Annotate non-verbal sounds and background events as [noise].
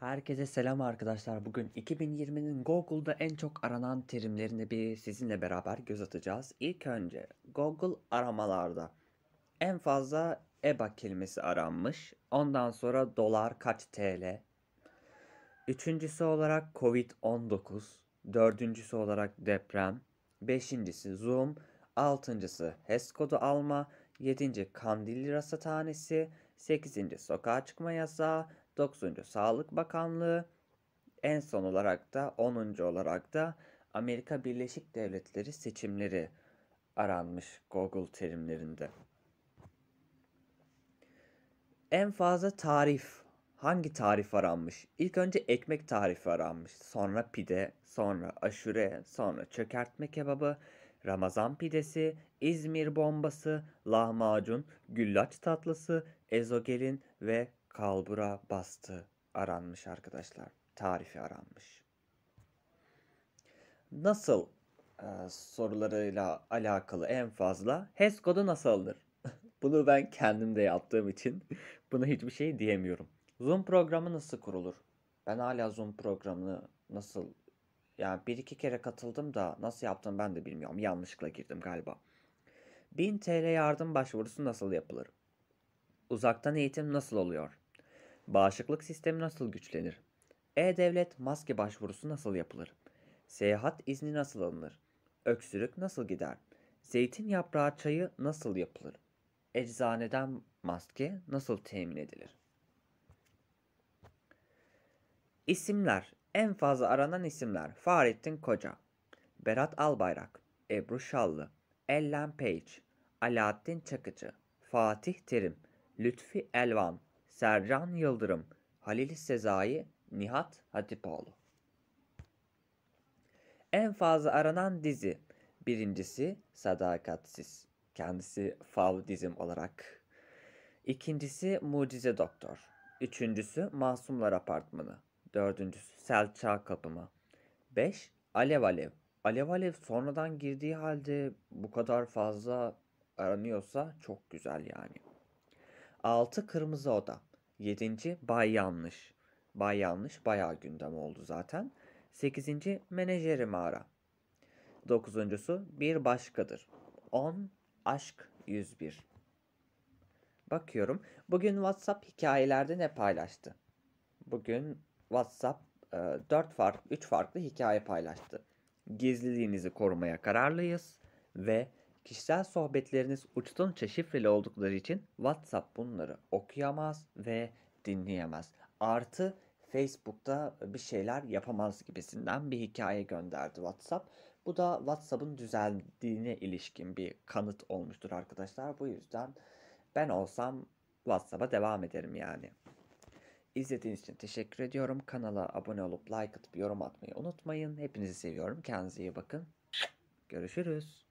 Herkese selam arkadaşlar. Bugün 2020'nin Google'da en çok aranan terimlerini bir sizinle beraber göz atacağız. İlk önce Google aramalarda en fazla EBA kelimesi aranmış. Ondan sonra dolar kaç TL, Üçüncüsü olarak Covid-19, dördüncüsü olarak deprem, beşincisi Zoom, altıncısı HES kodu alma, yedinci Kandilli Rasathanesi, sekizinci sokağa çıkma yasağı, dokuzuncu Sağlık Bakanlığı, en son olarak da onuncu olarak da Amerika Birleşik Devletleri seçimleri aranmış Google terimlerinde. En fazla tarif hangi tarif aranmış? İlk önce ekmek tarifi aranmış. Sonra pide, sonra aşure, sonra çökertme kebabı, Ramazan pidesi, İzmir bombası, lahmacun, güllaç tatlısı, ezogelin ve kalbura bastı aranmış arkadaşlar. Tarifi aranmış. Nasıl e, sorularıyla alakalı en fazla HES kodu nasıl [laughs] Bunu ben kendim de yaptığım için [laughs] buna hiçbir şey diyemiyorum. Zoom programı nasıl kurulur? Ben hala Zoom programını nasıl yani bir iki kere katıldım da nasıl yaptım ben de bilmiyorum. Yanlışlıkla girdim galiba. 1000 TL yardım başvurusu nasıl yapılır? Uzaktan eğitim nasıl oluyor? Bağışıklık sistemi nasıl güçlenir? E-Devlet maske başvurusu nasıl yapılır? Seyahat izni nasıl alınır? Öksürük nasıl gider? Zeytin yaprağı çayı nasıl yapılır? Eczaneden maske nasıl temin edilir? İsimler. En fazla aranan isimler. Fahrettin Koca. Berat Albayrak. Ebru Şallı. Ellen Page. Alaaddin Çakıcı. Fatih Terim. Lütfi Elvan. Sercan Yıldırım. Halil Sezai. Nihat Hatipoğlu. En fazla aranan dizi. Birincisi Sadakatsiz. Kendisi fav dizim olarak. İkincisi Mucize Doktor. Üçüncüsü Masumlar Apartmanı. Dördüncüsü Selçuk kapımı. 5. Alev alev. Alev alev sonradan girdiği halde bu kadar fazla aranıyorsa çok güzel yani. 6. Kırmızı oda. 7. Bay yanlış. Bay yanlış bayağı gündem oldu zaten. 8. Menajeri mağara. 9.sü bir başkadır. 10. Aşk 101. Bakıyorum. Bugün WhatsApp hikayelerde ne paylaştı? Bugün WhatsApp e, 4 farklı 3 farklı hikaye paylaştı. Gizliliğinizi korumaya kararlıyız ve kişisel sohbetleriniz uçtan uça şifreli oldukları için WhatsApp bunları okuyamaz ve dinleyemez. Artı Facebook'ta bir şeyler yapamaz gibisinden bir hikaye gönderdi WhatsApp. Bu da WhatsApp'ın düzeldiğine ilişkin bir kanıt olmuştur arkadaşlar. Bu yüzden ben olsam WhatsApp'a devam ederim yani. İzlediğiniz için teşekkür ediyorum. Kanala abone olup like atıp yorum atmayı unutmayın. Hepinizi seviyorum. Kendinize iyi bakın. Görüşürüz.